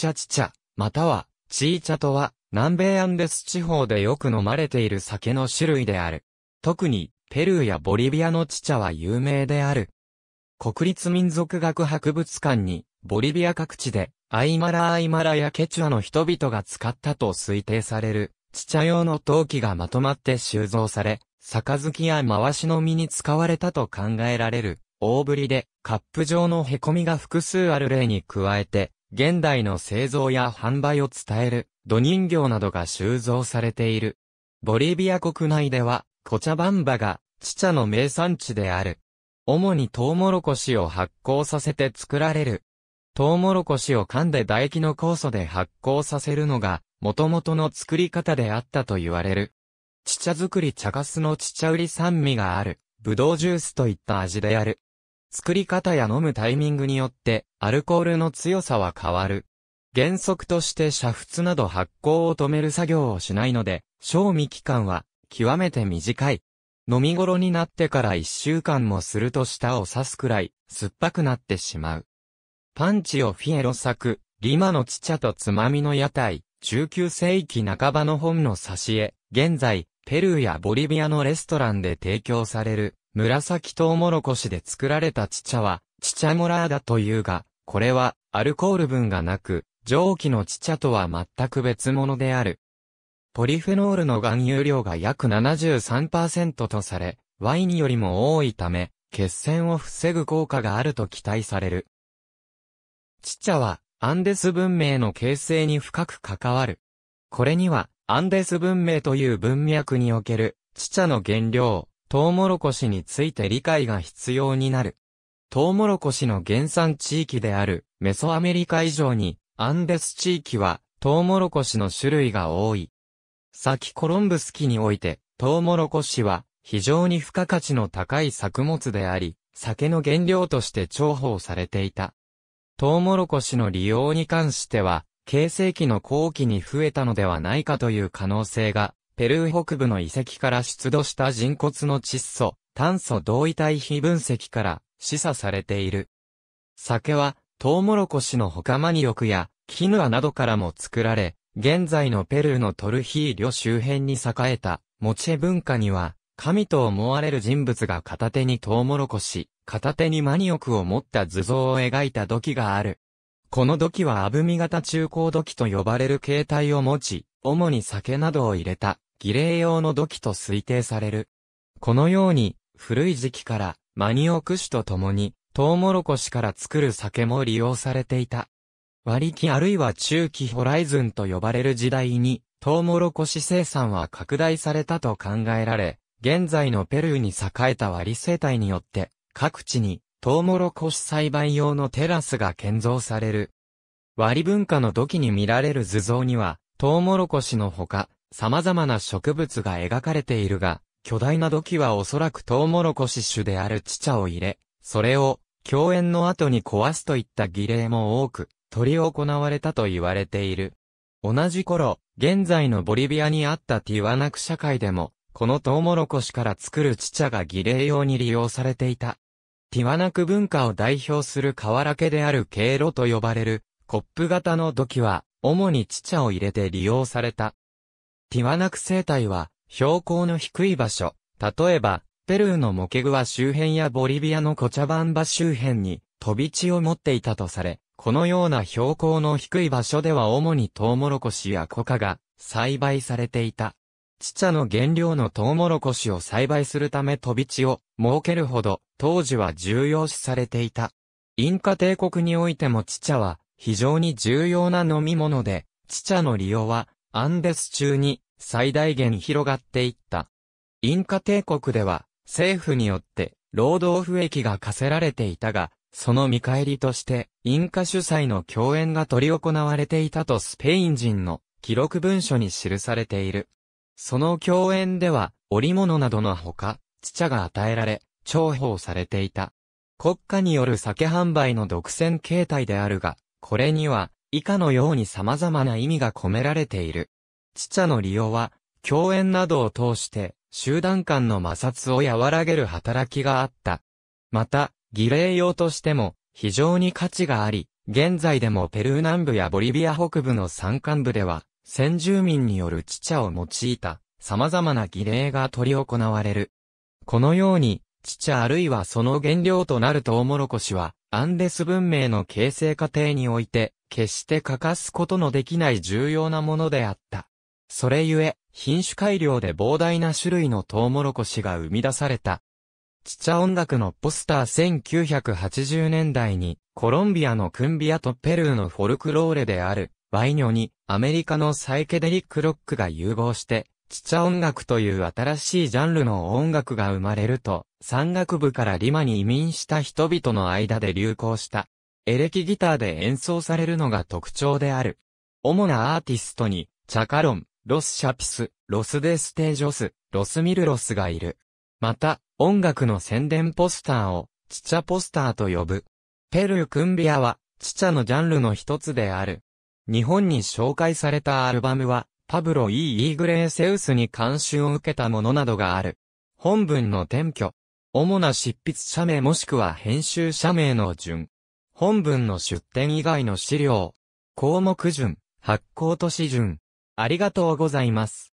チャチチャ、または、チーチャとは、南米アンデス地方でよく飲まれている酒の種類である。特に、ペルーやボリビアのチチャは有名である。国立民族学博物館に、ボリビア各地で、アイマラアイマラやケチュアの人々が使ったと推定される、チチャ用の陶器がまとまって収蔵され、杯や回しの実に使われたと考えられる、大ぶりで、カップ状の凹みが複数ある例に加えて、現代の製造や販売を伝える土人形などが収蔵されている。ボリビア国内では、コチャバンバが、チチャの名産地である。主にトウモロコシを発酵させて作られる。トウモロコシを噛んで唾液の酵素で発酵させるのが、元々の作り方であったと言われる。チチャ作り茶すのチチャ売り酸味がある、ブドウジュースといった味である。作り方や飲むタイミングによってアルコールの強さは変わる。原則として煮沸など発酵を止める作業をしないので、賞味期間は極めて短い。飲み頃になってから一週間もすると舌を刺すくらい酸っぱくなってしまう。パンチオフィエロ作、リマのチ茶とつまみの屋台、19世紀半ばの本の挿絵、現在、ペルーやボリビアのレストランで提供される紫トウモロコシで作られたち茶は、チ茶モラーダというが、これは、アルコール分がなく、蒸気のち茶とは全く別物である。ポリフェノールの含有量が約73%とされ、ワインよりも多いため、血栓を防ぐ効果があると期待される。チ茶は、アンデス文明の形成に深く関わる。これには、アンデス文明という文脈における、ち茶の原料、トウモロコシについて理解が必要になる。トウモロコシの原産地域であるメソアメリカ以上にアンデス地域はトウモロコシの種類が多い。先コロンブス期においてトウモロコシは非常に付加価値の高い作物であり、酒の原料として重宝されていた。トウモロコシの利用に関しては、形成期の後期に増えたのではないかという可能性がペルー北部の遺跡から出土した人骨の窒素、炭素同位体非分析から示唆されている。酒は、トウモロコシの他マニオクや、キヌアなどからも作られ、現在のペルーのトルヒーリョ周辺に栄えた、モチェ文化には、神と思われる人物が片手にトウモロコシ、片手にマニオクを持った図像を描いた土器がある。この土器はアブミ型中高土器と呼ばれる形態を持ち、主に酒などを入れた儀礼用の土器と推定される。このように、古い時期から、マニオク種と共に、トウモロコシから作る酒も利用されていた。割木あるいは中期ホライズンと呼ばれる時代に、トウモロコシ生産は拡大されたと考えられ、現在のペルーに栄えた割生態によって、各地にトウモロコシ栽培用のテラスが建造される。割文化の土器に見られる図像には、トウモロコシのほか、様々な植物が描かれているが、巨大な土器はおそらくトウモロコシ種であるチチャを入れ、それを、共演の後に壊すといった儀礼も多く、取り行われたと言われている。同じ頃、現在のボリビアにあったティワナク社会でも、このトウモロコシから作るチチャが儀礼用に利用されていた。ティワナク文化を代表する瓦家である経路と呼ばれる、コップ型の土器は、主にチチャを入れて利用された。ティワナク生態は、標高の低い場所、例えば、ペルーのモケグア周辺やボリビアのコチャバンバ周辺に飛び地を持っていたとされ、このような標高の低い場所では主にトウモロコシやコカが栽培されていた。チチャの原料のトウモロコシを栽培するため飛び地を設けるほど当時は重要視されていた。インカ帝国においてもチチャは非常に重要な飲み物で、チチャの利用はアンデス中に最大限広がっていった。インカ帝国では政府によって労働不益が課せられていたが、その見返りとしてインカ主催の共演が取り行われていたとスペイン人の記録文書に記されている。その共演では織物などのほか、土茶が与えられ、重宝されていた。国家による酒販売の独占形態であるが、これには以下のように様々な意味が込められている。チチャの利用は、共演などを通して、集団間の摩擦を和らげる働きがあった。また、儀礼用としても、非常に価値があり、現在でもペルー南部やボリビア北部の山間部では、先住民によるチチャを用いた、様々な儀礼が執り行われる。このように、チチャあるいはその原料となるトウモロコシは、アンデス文明の形成過程において、決して欠かすことのできない重要なものであった。それゆえ、品種改良で膨大な種類のトウモロコシが生み出された。チチャ音楽のポスター1980年代に、コロンビアのクンビアとペルーのフォルクローレである、バイニョに、アメリカのサイケデリックロックが融合して、チチャ音楽という新しいジャンルの音楽が生まれると、山岳部からリマに移民した人々の間で流行した。エレキギターで演奏されるのが特徴である。主なアーティストに、チャカロン、ロス・シャピス、ロス・デステージョス、ロス・ミルロスがいる。また、音楽の宣伝ポスターを、チチャポスターと呼ぶ。ペルー・クンビアは、チチャのジャンルの一つである。日本に紹介されたアルバムは、パブロ・イー・イーグレーセウスに監修を受けたものなどがある。本文の転居。主な執筆者名もしくは編集者名の順。本文の出典以外の資料。項目順、発行都市順。ありがとうございます。